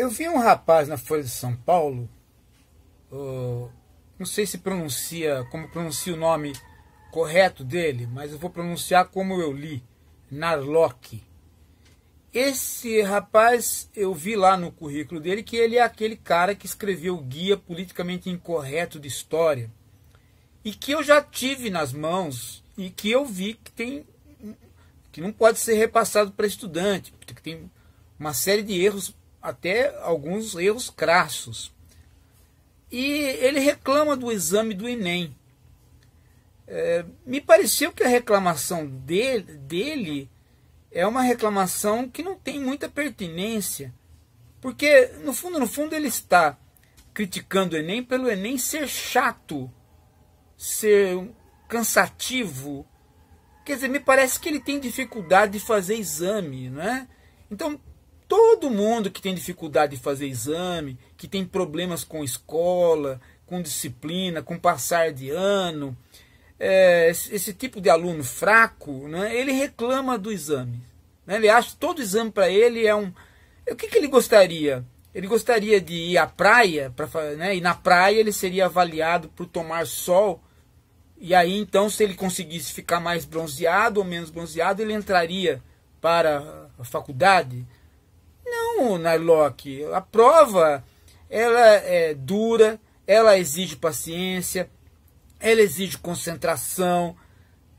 Eu vi um rapaz na Folha de São Paulo, uh, não sei se pronuncia, como pronuncia o nome correto dele, mas eu vou pronunciar como eu li, Narlock. Esse rapaz, eu vi lá no currículo dele que ele é aquele cara que escreveu o Guia Politicamente Incorreto de História. E que eu já tive nas mãos e que eu vi que tem que não pode ser repassado para estudante, porque tem uma série de erros até alguns erros crassos. E ele reclama do exame do Enem. É, me pareceu que a reclamação dele, dele é uma reclamação que não tem muita pertinência, porque no fundo, no fundo ele está criticando o Enem pelo Enem ser chato, ser cansativo. Quer dizer, me parece que ele tem dificuldade de fazer exame, não é? Então, Todo mundo que tem dificuldade de fazer exame, que tem problemas com escola, com disciplina, com passar de ano, é, esse, tipo de aluno fraco, né, ele reclama do exame. Né, ele acha que todo exame para ele é um. O que, que ele gostaria? Ele gostaria de ir à praia, pra, né, e na praia ele seria avaliado por tomar sol. E aí, então, se ele conseguisse ficar mais bronzeado ou menos bronzeado, ele entraria para a faculdade, não, Narlock. A prova ela é dura, ela exige paciência, ela exige concentração.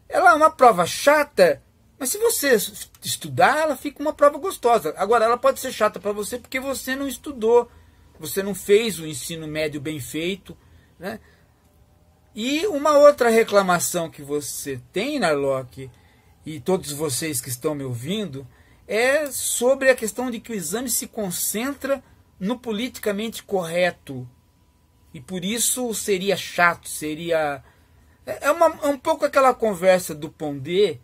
Ela é uma prova chata, mas se você estudar, ela fica uma prova gostosa. Agora, ela pode ser chata para você porque você não estudou, você não fez o ensino médio bem feito. Né? E uma outra reclamação que você tem, Narlock, e todos vocês que estão me ouvindo, é sobre a questão de que o exame se concentra no politicamente correto. E por isso seria chato, seria. É, é, uma, é um pouco aquela conversa do Pondé,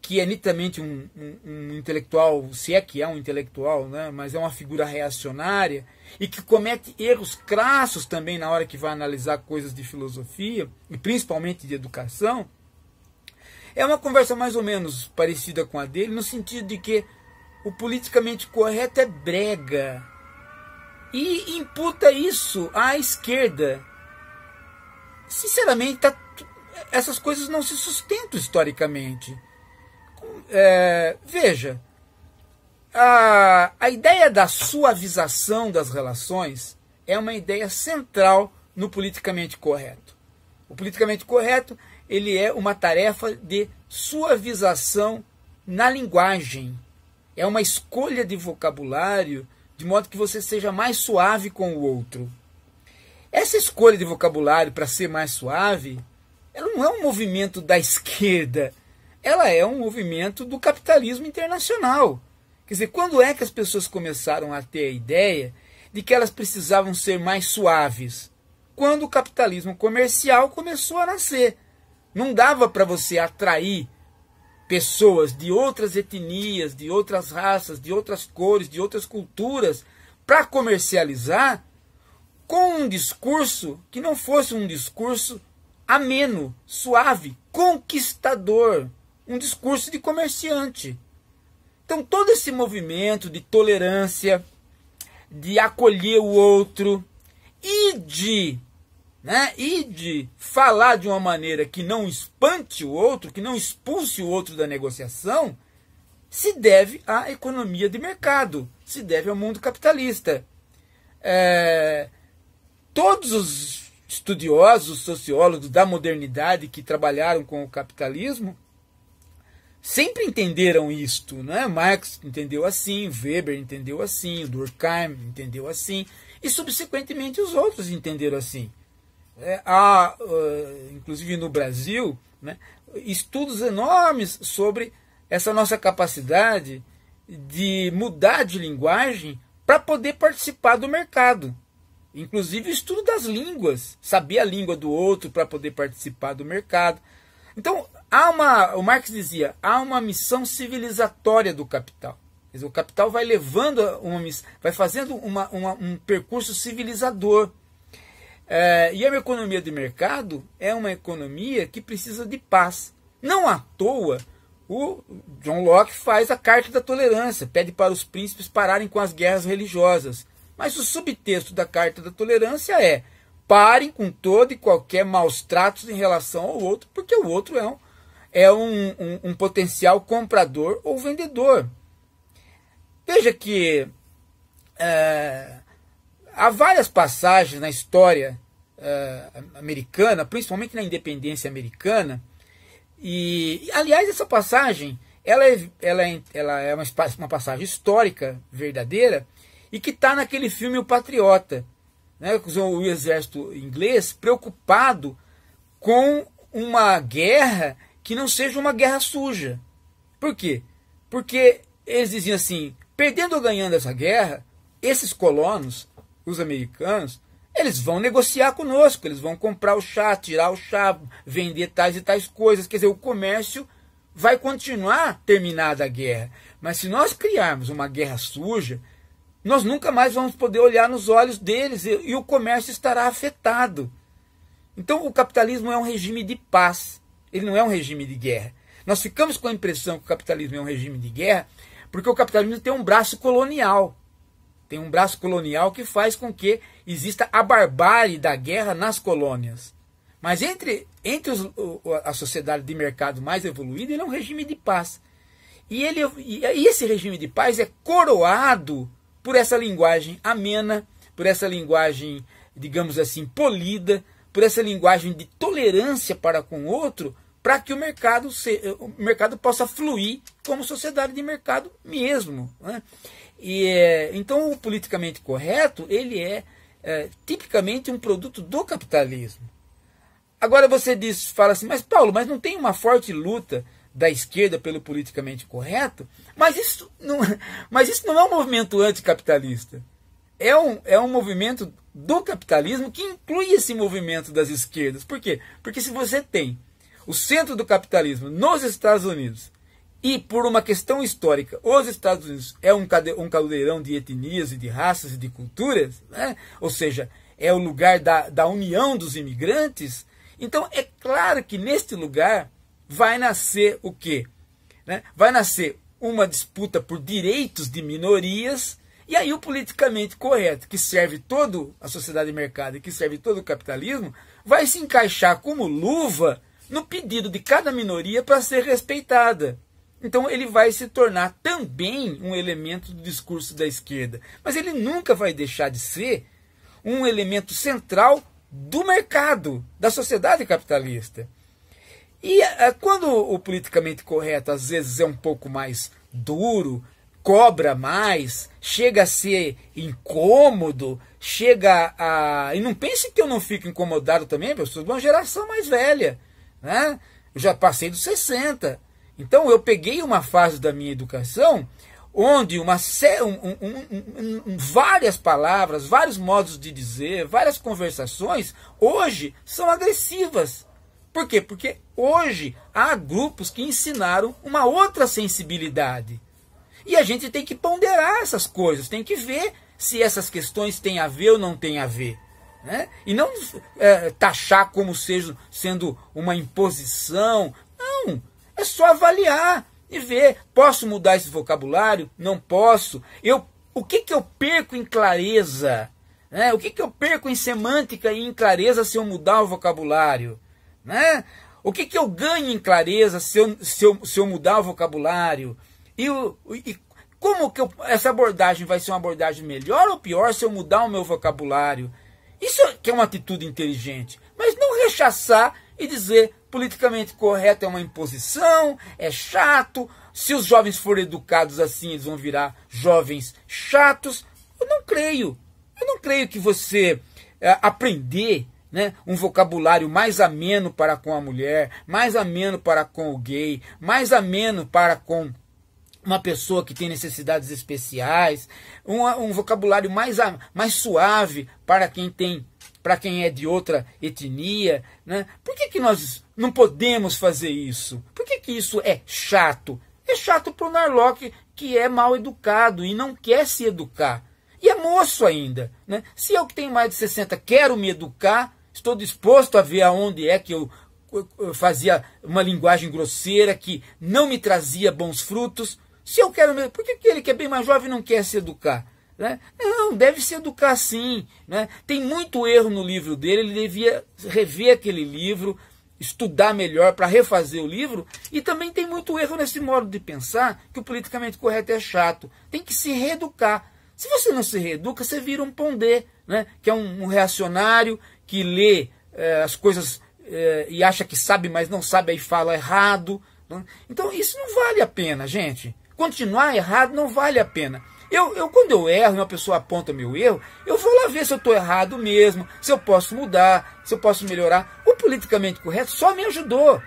que é nitamente um, um, um, intelectual, se é que é um intelectual, né? mas é uma figura reacionária, e que comete erros crassos também na hora que vai analisar coisas de filosofia, e principalmente de educação. É uma conversa mais ou menos parecida com a dele, no sentido de que o politicamente correto é brega e imputa isso à esquerda. Sinceramente, tá, essas coisas não se sustentam historicamente. É, veja, a, a ideia da suavização das relações é uma ideia central no politicamente correto. O politicamente correto ele é uma tarefa de suavização na linguagem é uma escolha de vocabulário de modo que você seja mais suave com o outro. Essa escolha de vocabulário para ser mais suave, ela não é um movimento da esquerda, ela é um movimento do capitalismo internacional. Quer dizer, quando é que as pessoas começaram a ter a ideia de que elas precisavam ser mais suaves? Quando o capitalismo comercial começou a nascer. Não dava para você atrair pessoas de outras etnias, de outras raças, de outras cores, de outras culturas, para comercializar com um discurso que não fosse um discurso ameno, suave, conquistador, um discurso de comerciante. Então todo esse movimento de tolerância, de acolher o outro e de, né, e de falar de uma maneira que não espante o outro, que não expulse o outro da negociação, se deve à economia de mercado, se deve ao mundo capitalista. É, todos os estudiosos, sociólogos da modernidade que trabalharam com o capitalismo sempre entenderam isto, é? Marx entendeu assim, Weber entendeu assim, Durkheim entendeu assim e subsequentemente os outros entenderam assim é, há, uh, inclusive no Brasil, né, estudos enormes sobre essa nossa capacidade de mudar de linguagem para poder participar do mercado. Inclusive o estudo das línguas, saber a língua do outro para poder participar do mercado. Então, há uma, o Marx dizia, há uma missão civilizatória do capital. O capital vai levando uma vai fazendo uma, uma, um percurso civilizador é, e a economia de mercado é uma economia que precisa de paz. Não à toa, o John Locke faz a Carta da Tolerância, pede para os príncipes pararem com as guerras religiosas. Mas o subtexto da Carta da Tolerância é: parem com todo e qualquer maus tratos em relação ao outro, porque o outro é um, é um, um, um potencial comprador ou vendedor. Veja que. É, Há várias passagens na história uh, americana, principalmente na independência americana, e, aliás, essa passagem ela é, ela é, ela é uma, uma passagem histórica verdadeira e que está naquele filme O Patriota, né, o exército inglês preocupado com uma guerra que não seja uma guerra suja. Por quê? Porque eles diziam assim: perdendo ou ganhando essa guerra, esses colonos os americanos, eles vão negociar conosco, eles vão comprar o chá, tirar o chá, vender tais e tais coisas. Quer dizer, o comércio vai continuar terminada a guerra. Mas se nós criarmos uma guerra suja, nós nunca mais vamos poder olhar nos olhos deles e, e o comércio estará afetado. Então o capitalismo é um regime de paz, ele não é um regime de guerra. Nós ficamos com a impressão que o capitalismo é um regime de guerra porque o capitalismo tem um braço colonial tem um braço colonial que faz com que exista a barbárie da guerra nas colônias. Mas entre, entre os, a sociedade de mercado mais evoluída, ele é um regime de paz. E, ele, e esse regime de paz é coroado por essa linguagem amena, por essa linguagem, digamos assim, polida, por essa linguagem de tolerância para com o outro, para que o mercado, se, eh, o mercado possa fluir como sociedade de mercado mesmo. Né? E, é, então, o politicamente correto ele é, é, tipicamente um produto do capitalismo. Agora você diz, fala assim, mas Paulo, mas não tem uma forte luta da esquerda pelo politicamente correto? Mas isso não, mas isso não é um movimento anticapitalista. É um, é um movimento do capitalismo que inclui esse movimento das esquerdas. Por quê? Porque se você tem o centro do capitalismo nos Estados Unidos e por uma questão histórica, os Estados Unidos é um, um caldeirão de etnias e de raças e de culturas, né? ou seja, é o lugar da, da união dos imigrantes. Então é claro que neste lugar vai nascer o quê? Né? Vai nascer uma disputa por direitos de minorias e aí o politicamente correto, que serve toda a sociedade de mercado e que serve todo o capitalismo, vai se encaixar como luva no pedido de cada minoria para ser respeitada. Então ele vai se tornar também um elemento do discurso da esquerda, mas ele nunca vai deixar de ser um elemento central do mercado, da sociedade capitalista. E quando o politicamente correto às vezes é um pouco mais duro, cobra mais, chega a ser incômodo, chega a. E não pense que eu não fico incomodado também, pessoas de uma geração mais velha né? Eu já passei dos 60. Então eu peguei uma fase da minha educação onde uma, um, um, um, várias palavras, vários modos de dizer, várias conversações hoje são agressivas. Por quê? Porque hoje há grupos que ensinaram uma outra sensibilidade. E a gente tem que ponderar essas coisas, tem que ver se essas questões têm a ver ou não têm a ver. Né? E não é, taxar como seja, sendo uma imposição. Não, é só avaliar e ver. Posso mudar esse vocabulário? Não posso. Eu, o que, que eu perco em clareza? Né? O que, que eu perco em semântica e em clareza se eu mudar o vocabulário? Né? O que, que eu ganho em clareza se eu, se eu, se eu mudar o vocabulário? E, e como que eu, essa abordagem vai ser uma abordagem melhor ou pior se eu mudar o meu vocabulário? Isso é que é uma atitude inteligente. Mas não rechaçar e dizer politicamente correto é uma imposição, é chato. Se os jovens forem educados assim, eles vão virar jovens chatos. Eu não creio. Eu não creio que você é, aprender né, um vocabulário mais ameno para com a mulher, mais ameno para com o gay, mais ameno para com uma pessoa que tem necessidades especiais, um, um vocabulário mais, mais suave para quem tem, para quem é de outra etnia, né? Por que, que nós não podemos fazer isso? Por que, que isso é chato? É chato para o Narlock que é mal educado e não quer se educar. E é moço ainda, né? Se eu que tenho mais de 60 quero me educar, estou disposto a ver aonde é que eu, eu fazia uma linguagem grosseira que não me trazia bons frutos, se eu quero, por que, ele que é bem mais jovem não quer se educar? Né? Não, deve se educar sim. Né? Tem muito erro no livro dele, ele devia rever aquele livro, estudar melhor para refazer o livro. E também tem muito erro nesse modo de pensar que o politicamente correto é chato. Tem que se reeducar. Se você não se reeduca, você vira um pondé, né? que é um, um reacionário que lê eh, as coisas eh, e acha que sabe, mas não sabe, aí fala errado. Né? Então isso não vale a pena, gente continuar errado não vale a pena. Eu, eu, quando eu erro e uma pessoa aponta meu erro, eu vou lá ver se eu estou errado mesmo, se eu posso mudar, se eu posso melhorar. O politicamente correto só me ajudou.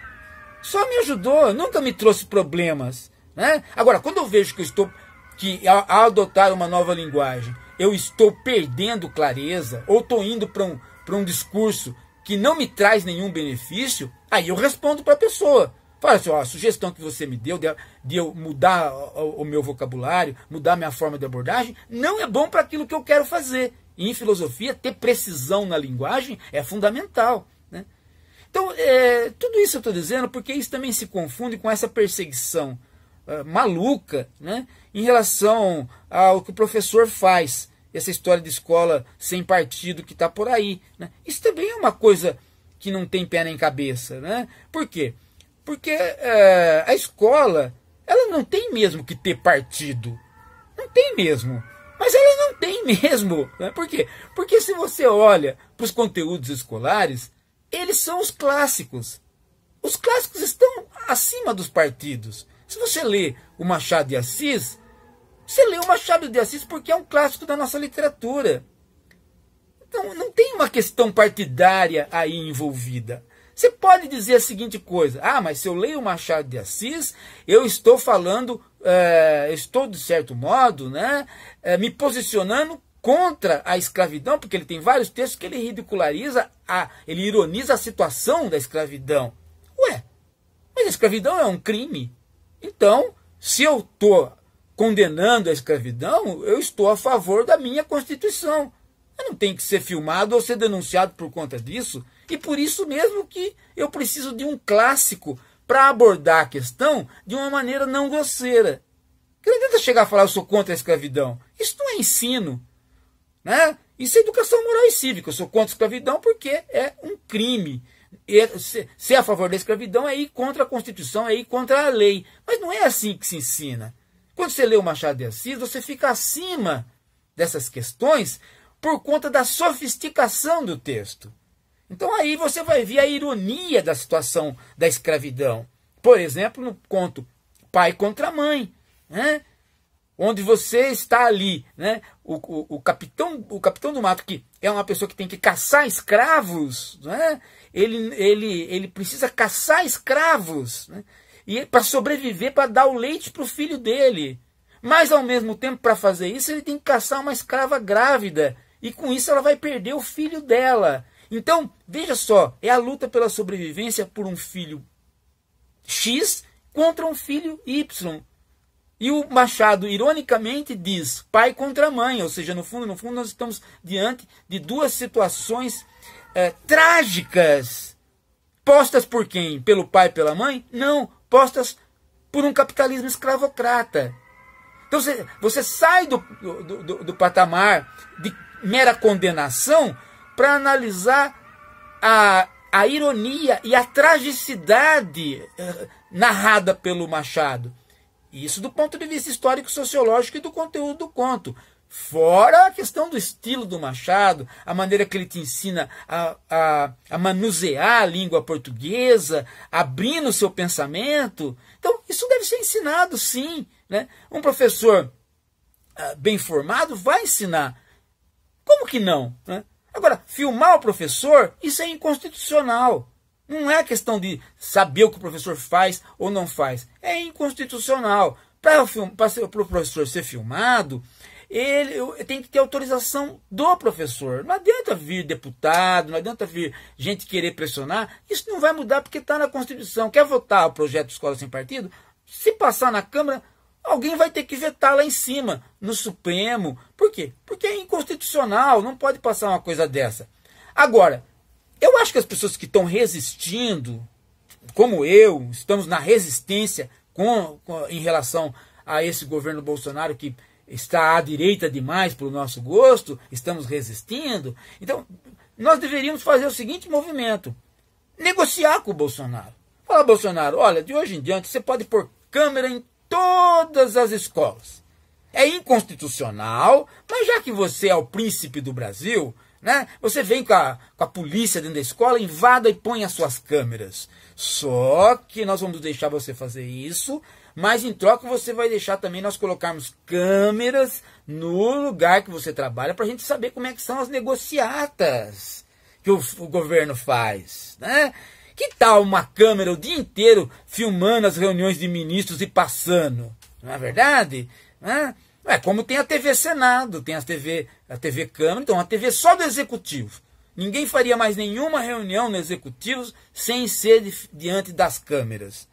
Só me ajudou, nunca me trouxe problemas. Né? Agora, quando eu vejo que eu estou que ao, ao adotar uma nova linguagem, eu estou perdendo clareza, ou estou indo para um, um discurso que não me traz nenhum benefício, aí eu respondo para a pessoa. Fala assim, ó, a sugestão que você me deu de, de eu mudar o, o, meu vocabulário, mudar minha forma de abordagem, não é bom para aquilo que eu quero fazer. E em filosofia, ter precisão na linguagem é fundamental. Né? Então, é, tudo isso eu estou dizendo porque isso também se confunde com essa perseguição é, maluca né, em relação ao que o professor faz essa história de escola sem partido que está por aí. Né? Isso também é uma coisa que não tem pé nem cabeça. Né? Por quê? Porque é, a escola, ela não tem mesmo que ter partido. Não tem mesmo. Mas ela não tem mesmo. Né? Por quê? Porque se você olha para os conteúdos escolares, eles são os clássicos. Os clássicos estão acima dos partidos. Se você lê o Machado de Assis, você lê o Machado de Assis porque é um clássico da nossa literatura. Então, não tem uma questão partidária aí envolvida. Você pode dizer a seguinte coisa: ah, mas se eu leio Machado de Assis, eu estou falando, é, estou de certo modo, né, é, me posicionando contra a escravidão, porque ele tem vários textos que ele ridiculariza, a, ele ironiza a situação da escravidão. Ué, mas a escravidão é um crime. Então, se eu estou condenando a escravidão, eu estou a favor da minha Constituição. Eu não tenho que ser filmado ou ser denunciado por conta disso. E por isso mesmo que eu preciso de um clássico para abordar a questão de uma maneira não grosseira. Que não adianta chegar a falar eu sou contra a escravidão. Isso não é ensino. Né? Isso é educação moral e cívica. Eu sou contra a escravidão porque é um crime. É, Ser é a favor da escravidão é ir contra a Constituição, é ir contra a lei. Mas não é assim que se ensina. Quando você lê o Machado de Assis, você fica acima dessas questões por conta da sofisticação do texto. Então aí você vai ver a ironia da situação da escravidão. Por exemplo, no conto Pai contra Mãe, né? onde você está ali, né? O, o, o, capitão, o capitão do mato que é uma pessoa que tem que caçar escravos, né? Ele, ele, ele precisa caçar escravos, né? E para sobreviver, para dar o leite para o filho dele. Mas ao mesmo tempo, para fazer isso, ele tem que caçar uma escrava grávida e com isso ela vai perder o filho dela. Então, veja só, é a luta pela sobrevivência por um filho X contra um filho Y. E o Machado, ironicamente, diz pai contra mãe, ou seja, no fundo, no fundo, nós estamos diante de duas situações é, trágicas. Postas por quem? Pelo pai pela mãe? Não, postas por um capitalismo escravocrata. Então você, você sai do, do, do, do patamar de mera condenação para analisar a, a ironia e a tragicidade eh, narrada pelo Machado. Isso do ponto de vista histórico, sociológico e do conteúdo do conto. Fora a questão do estilo do Machado, a maneira que ele te ensina a, a, a manusear a língua portuguesa, abrindo o seu pensamento. Então, isso deve ser ensinado, sim. Né? Um professor ah, bem formado vai ensinar. Como que não? Né? Agora, filmar o professor, isso é inconstitucional. Não é questão de saber o que o professor faz ou não faz. É inconstitucional. Para o pro professor ser filmado, ele tem que ter autorização do professor. Não adianta vir deputado, não adianta vir gente querer pressionar. Isso não vai mudar porque está na Constituição. Quer votar o projeto Escola Sem Partido? Se passar na Câmara, alguém vai ter que vetar lá em cima, no Supremo. Por quê? Porque é inconstitucional, não pode passar uma coisa dessa. Agora, eu acho que as pessoas que estão resistindo, como eu, estamos na resistência com, com, em relação a esse governo Bolsonaro que está à direita demais para o nosso gosto, estamos resistindo. Então, nós deveríamos fazer o seguinte movimento: negociar com o Bolsonaro. Fala, Bolsonaro, olha, de hoje em diante você pode pôr câmera em todas as escolas. É inconstitucional, mas já que você é o príncipe do Brasil, né, você vem com a, com a polícia dentro da escola, invada e põe as suas câmeras. Só que nós vamos deixar você fazer isso, mas em troca você vai deixar também nós colocarmos câmeras no lugar que você trabalha para a gente saber como é que são as negociatas que o, o governo faz, né? Que tal uma câmera o dia inteiro filmando as reuniões de ministros e passando? Não é verdade? Né? É como tem a TV Senado, tem a TV, a TV Câmara, então a TV só do Executivo. Ninguém faria mais nenhuma reunião no Executivo sem ser di diante das câmeras.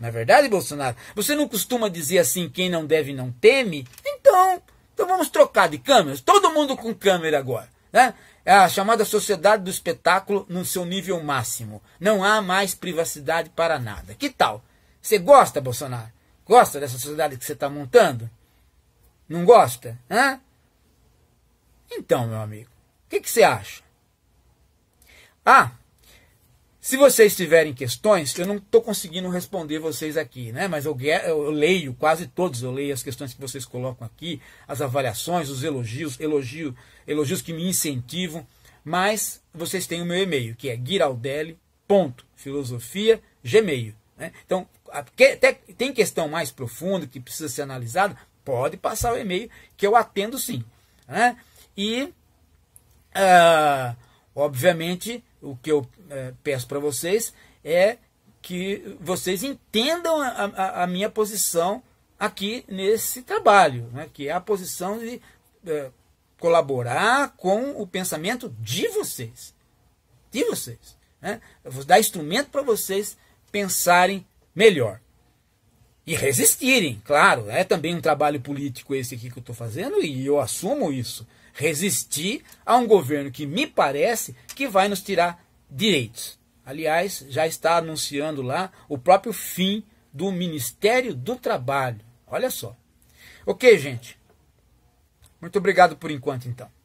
Não é verdade, Bolsonaro? Você não costuma dizer assim, quem não deve não teme? Então, então vamos trocar de câmeras. Todo mundo com câmera agora. Né? é a chamada sociedade do espetáculo no seu nível máximo. Não há mais privacidade para nada. Que tal? Você gosta, Bolsonaro? Gosta dessa sociedade que você está montando? Não gosta? Hã? Então, meu amigo, o que, que você acha? Ah, se vocês tiverem questões, eu não estou conseguindo responder vocês aqui, né? Mas eu, eu, leio quase todos, eu leio as questões que vocês colocam aqui, as avaliações, os elogios, elogio, elogios que me incentivam. Mas vocês têm o meu e-mail, que é giraldelli.filosofia.gmail. Né? Então, até, tem questão mais profunda que precisa ser analisada, pode passar o e-mail, que eu atendo sim. Né? E, uh, obviamente, o que eu é, peço para vocês é que vocês entendam a, a, a, minha posição aqui nesse trabalho, né, que é a posição de é, colaborar com o pensamento de vocês, de vocês. Né? Eu vou dar instrumento para vocês pensarem melhor e resistirem, claro. É também um trabalho político esse aqui que eu estou fazendo e eu assumo isso. Resistir a um governo que me parece que vai nos tirar direitos. Aliás, já está anunciando lá o próprio fim do Ministério do Trabalho. Olha só. Ok, gente. Muito obrigado por enquanto, então.